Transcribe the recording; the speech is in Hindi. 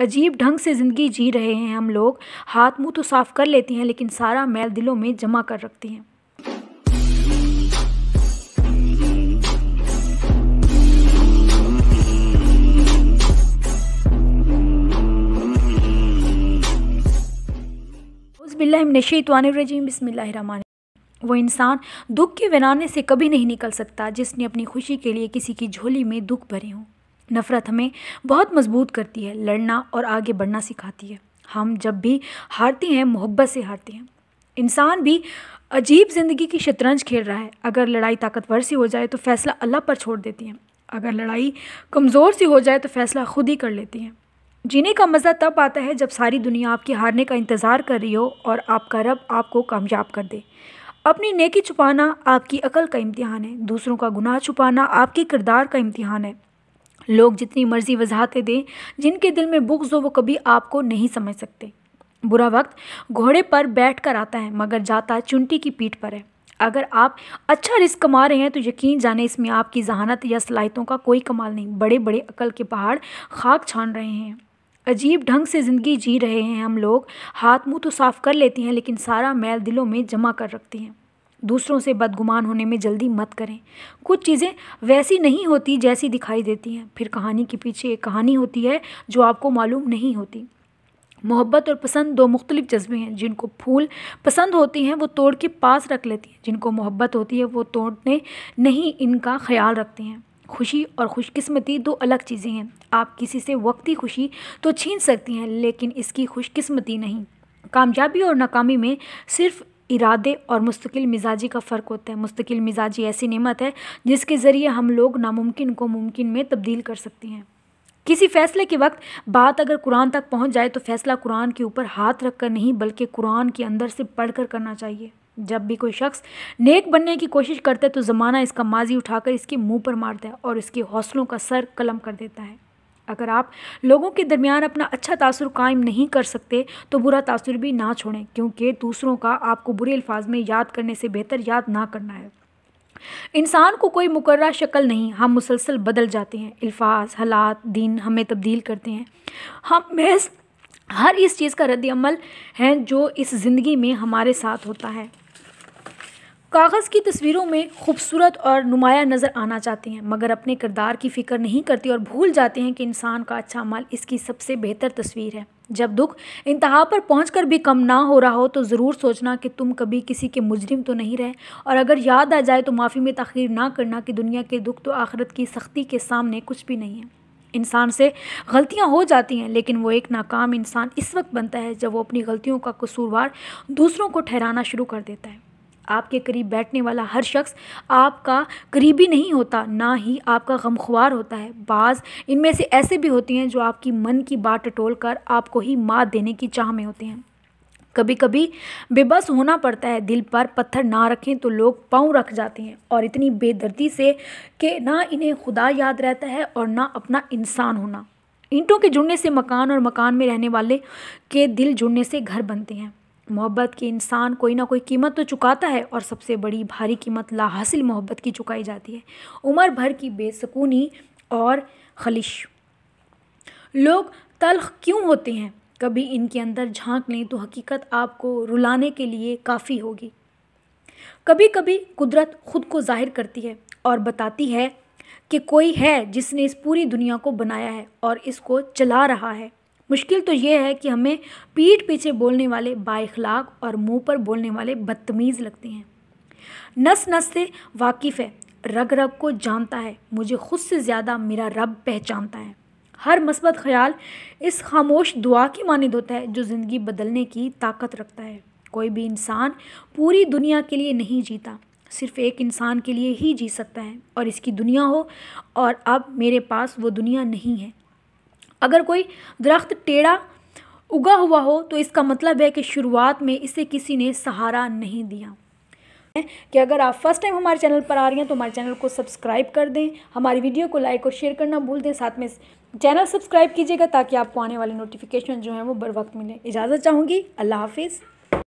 अजीब ढंग से ज़िंदगी जी रहे हैं हम लोग हाथ मुंह तो साफ़ कर लेती हैं लेकिन सारा मैल दिलों में जमा कर रखती हैं वो इंसान दुख के विनाने से कभी नहीं निकल सकता जिसने अपनी खुशी के लिए किसी की झोली में दुख भरे हों नफ़रत हमें बहुत मजबूत करती है लड़ना और आगे बढ़ना सिखाती है हम जब भी हारते हैं मोहब्बत से हारते हैं इंसान भी अजीब ज़िंदगी की शतरंज खेल रहा है अगर लड़ाई ताकतवर सी हो जाए तो फ़ैसला अल्लाह पर छोड़ देती हैं अगर लड़ाई कमज़ोर सी हो जाए तो फ़ैसला खुद ही कर लेती हैं जीने का मज़ा तब आता है जब सारी दुनिया आपकी हारने का इंतज़ार कर रही हो और आपका रब आपको कामयाब कर दे अपनी नेकी छुपाना आपकी अकल का इम्तिहान है दूसरों का गुनाह छुपाना आपके किरदार का इम्तिहान है लोग जितनी मर्जी वजाहतें दें जिनके दिल में बुग्स हो वो कभी आपको नहीं समझ सकते बुरा वक्त घोड़े पर बैठ कर आता है मगर जाता चुंटी की पीठ पर है अगर आप अच्छा रिस्क कमा रहे हैं तो यकीन जाने इसमें आपकी जहानत या सलाहितों का कोई कमाल नहीं बड़े बड़े अकल के पहाड़ खाक छान रहे हैं अजीब ढंग से ज़िंदगी जी रहे हैं हम लोग हाथ मुंह तो साफ़ कर लेती हैं लेकिन सारा मैल दिलों में जमा कर रखती हैं दूसरों से बदगुमान होने में जल्दी मत करें कुछ चीज़ें वैसी नहीं होती जैसी दिखाई देती हैं फिर कहानी के पीछे एक कहानी होती है जो आपको मालूम नहीं होती मोहब्बत और पसंद दो मुख्तलिफ जज्बे हैं जिनको फूल पसंद होती हैं वो तोड़ के पास रख लेती हैं जिनको मोहब्बत होती है वो तोड़ने नहीं इनका ख्याल रखते हैं खुशी और खुशकिस्मती दो अलग चीज़ें हैं आप किसी से वक्ती खुशी तो छीन सकती हैं लेकिन इसकी खुशकिस्मती नहीं कामयाबी और नाकामी में सिर्फ इरादे और मुस्तकिल मिजाजी का फ़र्क होता है मुस्तकिल मिजाजी ऐसी नेमत है जिसके ज़रिए हम लोग नामुमकिन को मुमकिन में तब्दील कर सकते हैं किसी फैसले के वक्त बात अगर कुरान तक पहुंच जाए तो फैसला कुरान के ऊपर हाथ रखकर नहीं बल्कि कुरान के अंदर से पढ़कर करना चाहिए जब भी कोई शख्स नेक बनने की कोशिश करता है तो ज़माना इसका माजी उठाकर इसके मुंह पर मारता है और इसके हौसलों का सर कलम कर देता है अगर आप लोगों के दरमियान अपना अच्छा तासुर कायम नहीं कर सकते तो बुरा तासुर भी ना छोड़ें क्योंकि दूसरों का आपको बुरे अल्फाज में याद करने से बेहतर याद ना करना है इंसान को कोई मुकर शक्ल नहीं हम मुसलसल बदल जाते हैं अल्फाज हालात दिन हमें तब्दील करते हैं हम महज हर इस चीज़ का रद्द अमल है जो इस ज़िंदगी में हमारे साथ होता है कागज़ की तस्वीरों में खूबसूरत और नुमाया नज़र आना चाहते हैं मगर अपने किरदार की फ़िक्र नहीं करते और भूल जाते हैं कि इंसान का अच्छा माल इसकी सबसे बेहतर तस्वीर है जब दुख इंतहा पर पहुँच कर भी कम ना हो रहा हो तो ज़रूर सोचना कि तुम कभी किसी के मुजरिम तो नहीं रहे और अगर याद आ जाए तो माफ़ी में तखीर ना करना कि दुनिया के दुख तो आखिरत की सख्ती के सामने कुछ भी नहीं है इंसान से गलतियां हो जाती हैं लेकिन वो एक नाकाम इंसान इस वक्त बनता है जब वो अपनी गलतियों का कसूरवार दूसरों को ठहराना शुरू कर देता है आपके करीब बैठने वाला हर शख्स आपका करीबी नहीं होता ना ही आपका गमख्वार होता है बाज़ इनमें से ऐसे भी होते हैं जो आपकी मन की बात टटोल कर आपको ही मात देने की चाह में होते हैं कभी कभी बेबस होना पड़ता है दिल पर पत्थर ना रखें तो लोग पाँव रख जाते हैं और इतनी बेदर्दी से कि ना इन्हें खुदा याद रहता है और ना अपना इंसान होना ईंटों के जुड़ने से मकान और मकान में रहने वाले के दिल जुड़ने से घर बनते हैं मोहब्बत के इंसान कोई ना कोई कीमत तो चुकाता है और सबसे बड़ी भारी कीमत लाहासिल मोहब्बत की चुकाई जाती है उम्र भर की बेसकूनी और खलिश लोग तलख क्यों होते हैं कभी इनके अंदर झांक लें तो हकीकत आपको रुलाने के लिए काफ़ी होगी कभी कभी कुदरत खुद को जाहिर करती है और बताती है कि कोई है जिसने इस पूरी दुनिया को बनाया है और इसको चला रहा है मुश्किल तो ये है कि हमें पीठ पीछे बोलने वाले बाखलाक और मुंह पर बोलने वाले बदतमीज़ लगते हैं नस नस से वाकिफ़ है रग रग को जानता है मुझे खुद से ज़्यादा मेरा रब पहचानता है हर मस्बत ख्याल इस खामोश दुआ की मानद होता है जो ज़िंदगी बदलने की ताकत रखता है कोई भी इंसान पूरी दुनिया के लिए नहीं जीता सिर्फ एक इंसान के लिए ही जी सकता है और इसकी दुनिया हो और अब मेरे पास वो दुनिया नहीं है अगर कोई दरख्त टेढ़ा उगा हुआ हो तो इसका मतलब है कि शुरुआत में इसे किसी ने सहारा नहीं दिया कि अगर आप फर्स्ट टाइम हमारे चैनल पर आ रही हैं तो हमारे चैनल को सब्सक्राइब कर दें हमारी वीडियो को लाइक और शेयर करना भूल दें साथ में चैनल सब्सक्राइब कीजिएगा ताकि आपको आने वाले नोटिफिकेशन जो हैं वो बर वक्त मिले इजाज़त चाहूँगी अल्लाह हाफिज़